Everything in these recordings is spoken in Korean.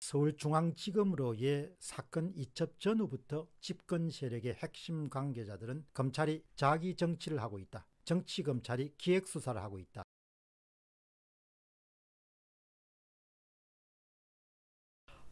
서울중앙지검으로의 사건 이첩 전후부터 집권 세력의 핵심 관계자들은 검찰이 자기 정치를 하고 있다. 정치검찰이 기획수사를 하고 있다.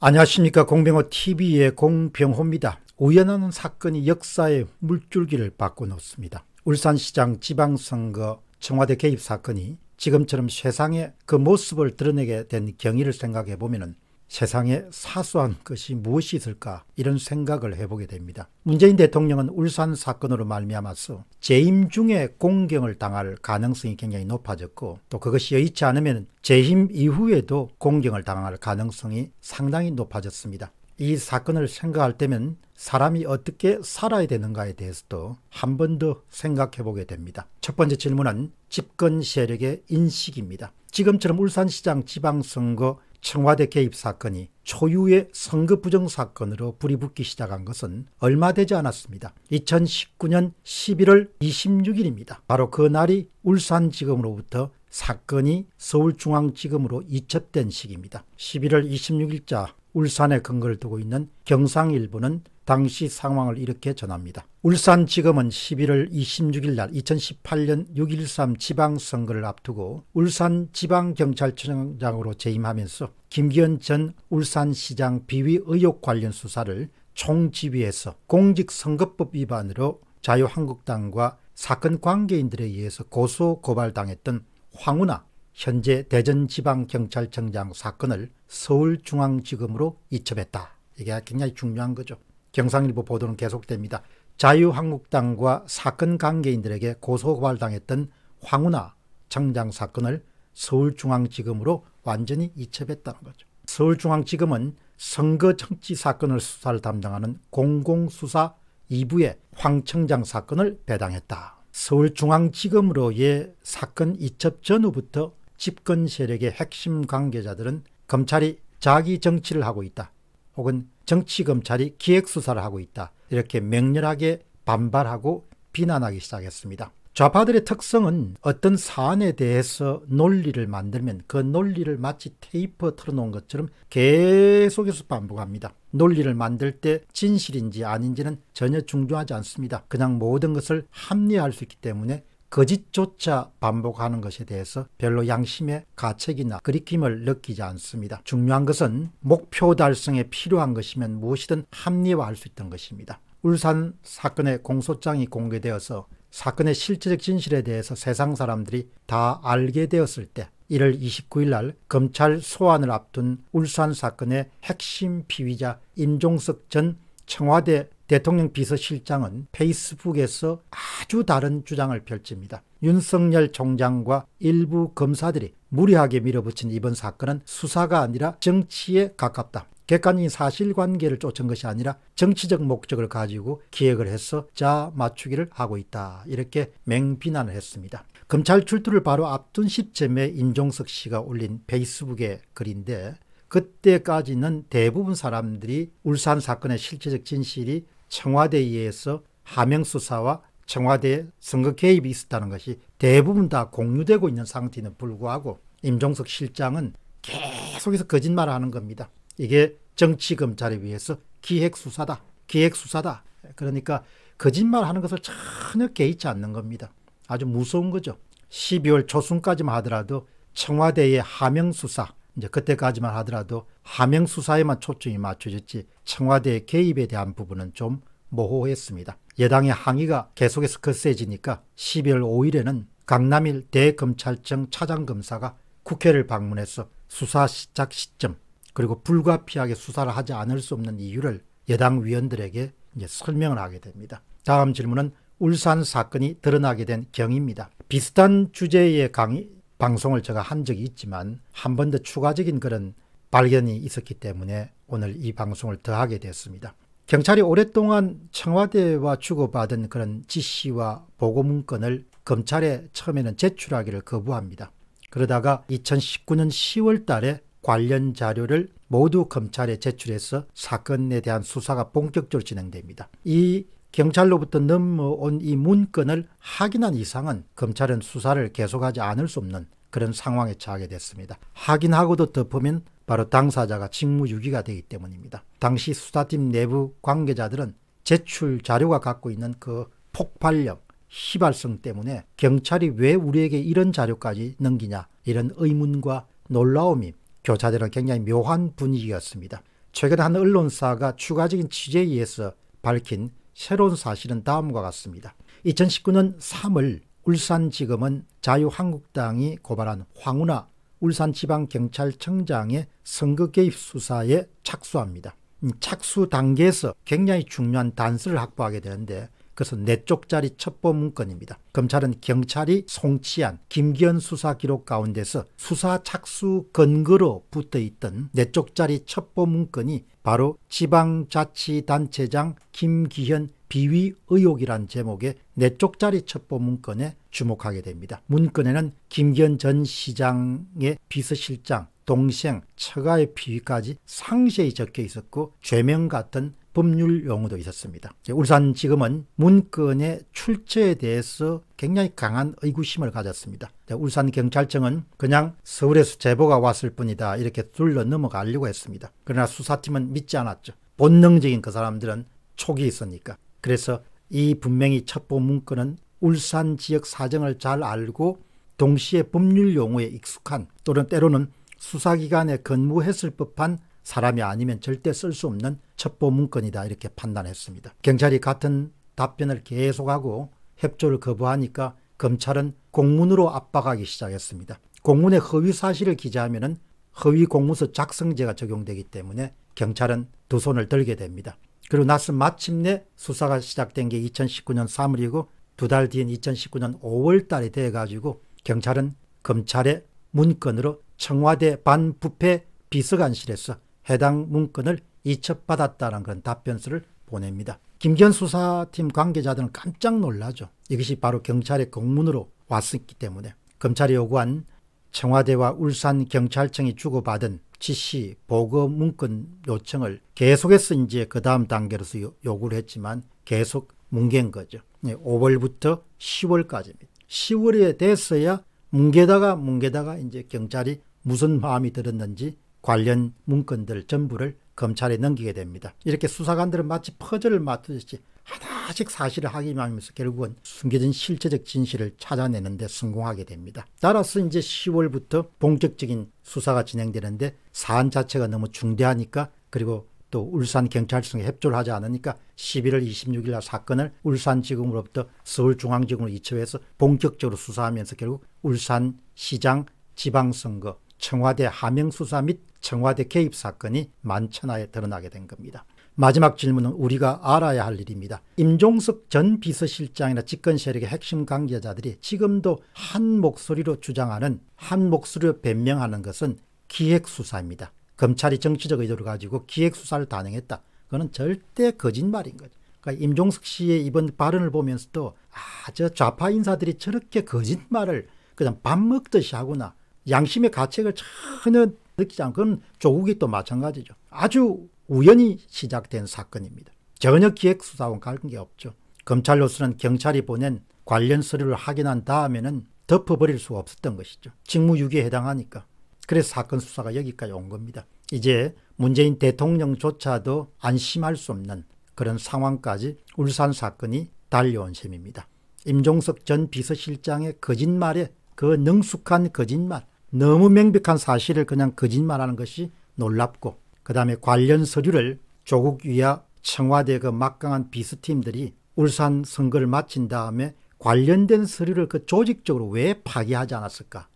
안녕하십니까 공병호TV의 공병호입니다. 우연한 사건이 역사의 물줄기를 바꿔놓습니다. 울산시장 지방선거 청와대 개입 사건이 지금처럼 세상에 그 모습을 드러내게 된 경위를 생각해보면 세상에 사소한 것이 무엇이 있을까 이런 생각을 해보게 됩니다. 문재인 대통령은 울산 사건으로 말미암아서 재임 중에 공경을 당할 가능성이 굉장히 높아졌고 또 그것이 여의치 않으면 재임 이후에도 공경을 당할 가능성이 상당히 높아졌습니다. 이 사건을 생각할 때면 사람이 어떻게 살아야 되는가에 대해서도 한 번 더 생각해 보게 됩니다. 첫 번째 질문은 집권 세력의 인식입니다. 지금처럼 울산시장 지방선거 청와대 개입 사건이 초유의 선거 부정 사건으로 불이 붙기 시작한 것은 얼마 되지 않았습니다. 2019년 11월 26일입니다. 바로 그 날이 울산지검으로부터 사건이 서울중앙지검으로 이첩된 시기입니다. 11월 26일자 울산에 근거를 두고 있는 경상일보는 당시 상황을 이렇게 전합니다. 울산지검은 11월 26일 날 2018년 6.13 지방선거를 앞두고 울산지방경찰청장으로 재임하면서 김기현 전 울산시장 비위 의혹 관련 수사를 총지휘해서 공직선거법 위반으로 자유한국당과 사건 관계인들에 의해서 고소 고발당했던 황운하 현재 대전지방경찰청장 사건을 서울중앙지검으로 이첩했다. 이게 굉장히 중요한 거죠. 경상일보 보도는 계속됩니다. 자유한국당과 사건 관계인들에게 고소고발당했던 황운하 청장 사건을 서울중앙지검으로 완전히 이첩했다는 거죠. 서울중앙지검은 선거 정치 사건을 수사를 담당하는 공공수사 2부에 황 청장 사건을 배당했다. 서울중앙지검으로의 사건 이첩 전후부터 집권 세력의 핵심 관계자들은 검찰이 자기 정치를 하고 있다. 혹은 정치검 찰이 기획수사를 하고 있다. 이렇게 맹렬하게 반발하고 비난하기 시작했습니다. 좌파들의 특성은 어떤 사안에 대해서 논리를 만들면 그 논리를 마치 테이프 틀어놓은 것처럼 계속해서 반복합니다. 논리를 만들 때 진실인지 아닌지는 전혀 중요하지 않습니다. 그냥 모든 것을 합리화할 수 있기 때문에 거짓조차 반복하는 것에 대해서 별로 양심의 가책이나 그리킴을 느끼지 않습니다. 중요한 것은 목표 달성에 필요한 것이면 무엇이든 합리화할 수 있던 것입니다. 울산 사건의 공소장이 공개되어서 사건의 실체적 진실에 대해서 세상 사람들이 다 알게 되었을 때 1월 29일 날 검찰 소환을 앞둔 울산 사건의 핵심 피의자 임종석 전 청와대 대통령 비서실장은 페이스북에서 아주 다른 주장을 펼칩니다. 윤석열 총장과 일부 검사들이 무리하게 밀어붙인 이번 사건은 수사가 아니라 정치에 가깝다. 객관인 사실관계를 쫓은 것이 아니라 정치적 목적을 가지고 기획을 해서 자 맞추기를 하고 있다. 이렇게 맹비난을 했습니다. 검찰 출두를 바로 앞둔 시점에 인종석 씨가 올린 페이스북의 글인데 그때까지는 대부분 사람들이 울산 사건의 실체적 진실이 청와대에서 의해 하명 수사와 청와대 선거 개입이 있었다는 것이 대부분 다 공유되고 있는 상태는 불구하고 임종석 실장은 계속해서 거짓말을 하는 겁니다. 이게 정치검 자리 위해서 기획수사다. 기획수사다. 그러니까 거짓말하는 것을 전혀 개의치 않는 겁니다. 아주 무서운 거죠. 12월 초순까지만 하더라도 청와대의 하명수사 이제 그때까지만 하더라도 하명 수사에만 초점이 맞춰졌지 청와대 개입에 대한 부분은 좀 모호했습니다. 여당의 항의가 계속해서 거세지니까 12월 5일에는 강남일 대검찰청 차장검사가 국회를 방문해서 수사 시작 시점 그리고 불가피하게 수사를 하지 않을 수 없는 이유를 여당 위원들에게 설명을 하게 됩니다. 다음 질문은 울산 사건이 드러나게 된 경위입니다. 비슷한 주제의 강의, 방송을 제가 한 적이 있지만 한 번 더 추가적인 그런 발견이 있었기 때문에 오늘 이 방송을 더하게 됐습니다. 경찰이 오랫동안 청와대와 주고받은 그런 지시와 보고 문건을 검찰에 처음에는 제출하기를 거부합니다. 그러다가 2019년 10월 달에 관련 자료를 모두 검찰에 제출해서 사건에 대한 수사가 본격적으로 진행됩니다. 이 경찰로부터 넘어온 이 문건을 확인한 이상은 검찰은 수사를 계속하지 않을 수 없는 그런 상황에 처하게 됐습니다. 확인하고도 덮으면 바로 당사자가 직무유기가 되기 때문입니다. 당시 수사팀 내부 관계자들은 제출 자료가 갖고 있는 그 폭발력, 희발성 때문에 경찰이 왜 우리에게 이런 자료까지 넘기냐 이런 의문과 놀라움이 교차되는 굉장히 묘한 분위기였습니다. 최근 한 언론사가 추가적인 취재에 의해서 밝힌 새로운 사실은 다음과 같습니다. 2019년 3월 울산지검은 자유한국당이 고발한 황운하 울산지방경찰청장의 선거개입 수사에 착수합니다. 음, 착수 단계에서 굉장히 중요한 단서를 확보하게 되는데 그것은 네쪽짜리 첩보 문건입니다. 검찰은 경찰이 송치한 김기현 수사 기록 가운데서 수사 착수 근거로 붙어있던 네쪽짜리 첩보 문건이 바로 지방자치단체장 김기현 비위 의혹이란 제목의 네쪽짜리 첩보 문건에 주목하게 됩니다. 문건에는 김기현 전 시장의 비서실장, 동생, 처가의 비위까지 상세히 적혀 있었고 죄명 같은 법률 용어도 있었습니다. 울산 지금은 문건의 출처에 대해서 굉장히 강한 의구심을 가졌습니다. 울산 경찰청은 그냥 서울에서 제보가 왔을 뿐이다 이렇게 둘러 넘어가려고 했습니다. 그러나 수사팀은 믿지 않았죠. 본능적인 그 사람들은 촉이 있으니까. 그래서 이 분명히 첩보 문건은 울산 지역 사정을 잘 알고 동시에 법률 용어에 익숙한 또는 때로는 수사기관에 근무했을 법한 사람이 아니면 절대 쓸 수 없는 첩보 문건이다 이렇게 판단했습니다. 경찰이 같은 답변을 계속하고 협조를 거부하니까 검찰은 공문으로 압박하기 시작했습니다. 공문의 허위 사실을 기재하면 허위 공문서 작성제가 적용되기 때문에 경찰은 두 손을 들게 됩니다. 그리고 나서 마침내 수사가 시작된 게 2019년 3월이고 두 달 뒤인 2019년 5월 달이 돼가지고 경찰은 검찰의 문건으로 청와대 반부패 비서관실에서 해당 문건을 이첩받았다는 그런 답변서를 보냅니다. 김기현 수사팀 관계자들은 깜짝 놀라죠. 이것이 바로 경찰의 공문으로 왔었기 때문에 검찰이 요구한 청와대와 울산 경찰청이 주고받은 지시 보고 문건 요청을 계속해서 이제 그 다음 단계로서 요구를 했지만 계속 뭉갠 거죠. 5월부터 예, 10월까지입니다. 10월에 됐어야 뭉개다가 뭉개다가 이제 경찰이 무슨 마음이 들었는지 관련 문건들 전부를 검찰에 넘기게 됩니다. 이렇게 수사관들은 마치 퍼즐을 맞듯이 하나씩 사실을 확인하면서 결국은 숨겨진 실체적 진실을 찾아내는 데 성공하게 됩니다. 따라서 이제 10월부터 본격적인 수사가 진행되는데 사안 자체가 너무 중대하니까 그리고 또 울산경찰청에 협조를 하지 않으니까 11월 26일 날 사건을 울산지검으로부터 서울중앙지검으로 이첩해서 본격적으로 수사하면서 결국 울산시장 지방선거 청와대 하명수사 및 청와대 개입 사건이 만천하에 드러나게 된 겁니다. 마지막 질문은 우리가 알아야 할 일입니다. 임종석 전 비서실장이나 집권 세력의 핵심 관계자들이 지금도 한 목소리로 주장하는 한 목소리로 변명하는 것은 기획수사입니다. 검찰이 정치적 의도를 가지고 기획수사를 단행했다. 그거는 절대 거짓말인 거죠. 그러니까 임종석 씨의 이번 발언을 보면서도 아, 저 좌파 인사들이 저렇게 거짓말을 그냥 밥 먹듯이 하구나. 양심의 가책을 전혀 느끼지 않고 그건 조국이 또 마찬가지죠. 아주 우연히 시작된 사건입니다. 전혀 기획수사원 관계 없죠. 검찰 로서는 경찰이 보낸 관련 서류를 확인한 다음에는 덮어버릴 수가 없었던 것이죠. 직무유기에 해당하니까. 그래서 사건 수사가 여기까지 온 겁니다. 이제 문재인 대통령조차도 안심할 수 없는 그런 상황까지 울산 사건이 달려온 셈입니다. 임종석 전 비서실장의 거짓말에 그 능숙한 거짓말 너무 명백한 사실을 그냥 거짓말하는 것이 놀랍고 그 다음에 관련 서류를 조국 위하 청와대 그 막강한 비스팀들이 울산 선거를 마친 다음에 관련된 서류를 그 조직적으로 왜 파기하지 않았을까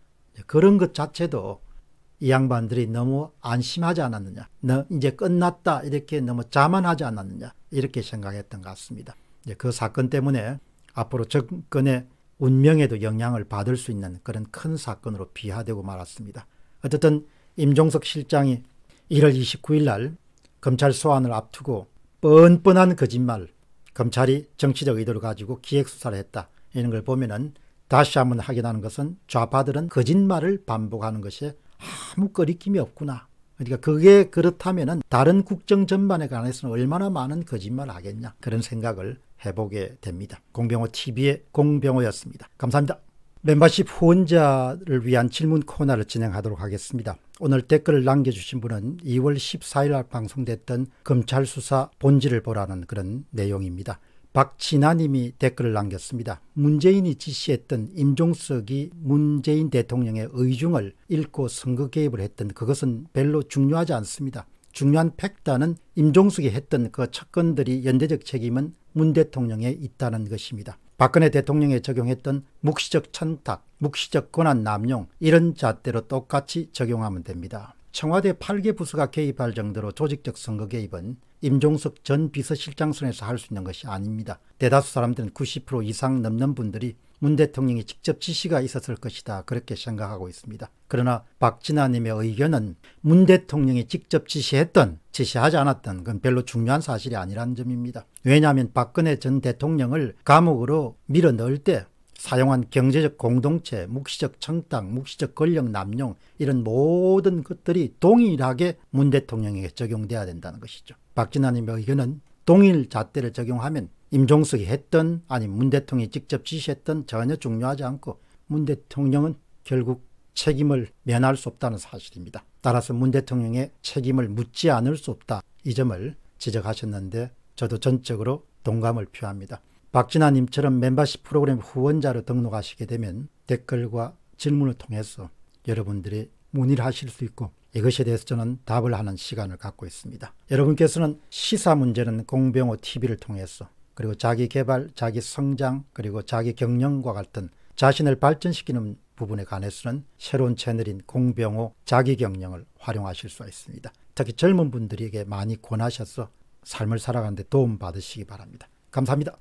그런 것 자체도 이 양반들이 너무 안심하지 않았느냐 너 이제 끝났다 이렇게 너무 자만하지 않았느냐 이렇게 생각했던 것 같습니다 그 사건 때문에 앞으로 정권의 운명에도 영향을 받을 수 있는 그런 큰 사건으로 비화되고 말았습니다. 어쨌든 임종석 실장이 1월 29일 날 검찰 소환을 앞두고 뻔뻔한 거짓말, 검찰이 정치적 의도를 가지고 기획수사를 했다. 이런 걸 보면은 다시 한번 확인하는 것은 좌파들은 거짓말을 반복하는 것이 아무 거리낌이 없구나. 그러니까 그게 그렇다면은 다른 국정 전반에 관해서는 얼마나 많은 거짓말을 하겠냐. 그런 생각을 해보게 됩니다. 공병호 TV의 공병호였습니다. 감사합니다. 멤버십 후원자를 위한 질문 코너를 진행하도록 하겠습니다. 오늘 댓글을 남겨주신 분은 2월 14일 날 방송됐던 검찰 수사 본질을 보라는 그런 내용입니다. 박진아님이 댓글을 남겼습니다. 문재인이 지시했던 임종석이 문재인 대통령의 의중을 잃고 선거 개입을 했던 그것은 별로 중요하지 않습니다. 중요한 팩트는 임종숙이 했던 그첫건들이 연대적 책임은 문 대통령에 있다는 것입니다. 박근혜 대통령에 적용했던 묵시적 천탁, 묵시적 권한 남용 이런 잣대로 똑같이 적용하면 됩니다. 청와대 8개 부서가 개입할 정도로 조직적 선거 개입은 임종석 전 비서실장 선에서 할 수 있는 것이 아닙니다. 대다수 사람들은 90% 이상 넘는 분들이 문 대통령이 직접 지시가 있었을 것이다 그렇게 생각하고 있습니다. 그러나 박진아님의 의견은 문 대통령이 직접 지시했던 지시하지 않았던 건 별로 중요한 사실이 아니라는 점입니다. 왜냐하면 박근혜 전 대통령을 감옥으로 밀어 넣을 때 사용한 경제적 공동체, 묵시적 청탁, 묵시적 권력 남용 이런 모든 것들이 동일하게 문 대통령에게 적용돼야 된다는 것이죠. 박진아님의 의견은 동일 잣대를 적용하면 임종석이 했던 아니 문 대통령이 직접 지시했던 전혀 중요하지 않고 문 대통령은 결국 책임을 면할 수 없다는 사실입니다. 따라서 문 대통령의 책임을 묻지 않을 수 없다 이 점을 지적하셨는데 저도 전적으로 동감을 표합니다. 박진아님처럼 멤버십 프로그램 후원자로 등록하시게 되면 댓글과 질문을 통해서 여러분들이 문의를 하실 수 있고 이것에 대해서 저는 답을 하는 시간을 갖고 있습니다. 여러분께서는 시사 문제는 공병호 TV를 통해서 그리고 자기 개발, 자기 성장, 그리고 자기 경영과 같은 자신을 발전시키는 부분에 관해서는 새로운 채널인 공병호 자기 경영을 활용하실 수 있습니다. 특히 젊은 분들에게 많이 권하셔서 삶을 살아가는데 도움 받으시기 바랍니다. 감사합니다.